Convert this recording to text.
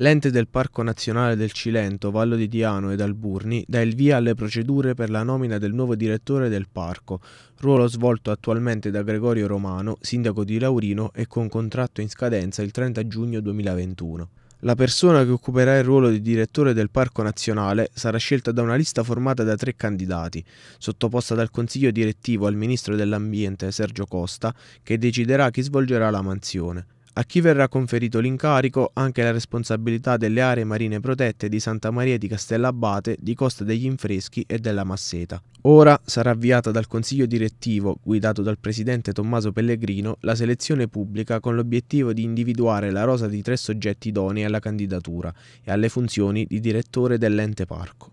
L'ente del Parco Nazionale del Cilento, Vallo di Diano ed Alburni dà il via alle procedure per la nomina del nuovo direttore del parco, ruolo svolto attualmente da Gregorio Romano, sindaco di Laurino e con contratto in scadenza il 30 giugno 2021. La persona che occuperà il ruolo di direttore del Parco Nazionale sarà scelta da una lista formata da tre candidati, sottoposta dal Consiglio direttivo al Ministro dell'Ambiente Sergio Costa, che deciderà chi svolgerà la mansione a chi verrà conferito l'incarico anche la responsabilità delle aree marine protette di Santa Maria di Castellabate, di Costa degli Infreschi e della Masseta. Ora sarà avviata dal Consiglio direttivo, guidato dal Presidente Tommaso Pellegrino, la selezione pubblica con l'obiettivo di individuare la rosa di tre soggetti idonei alla candidatura e alle funzioni di direttore dell'ente parco.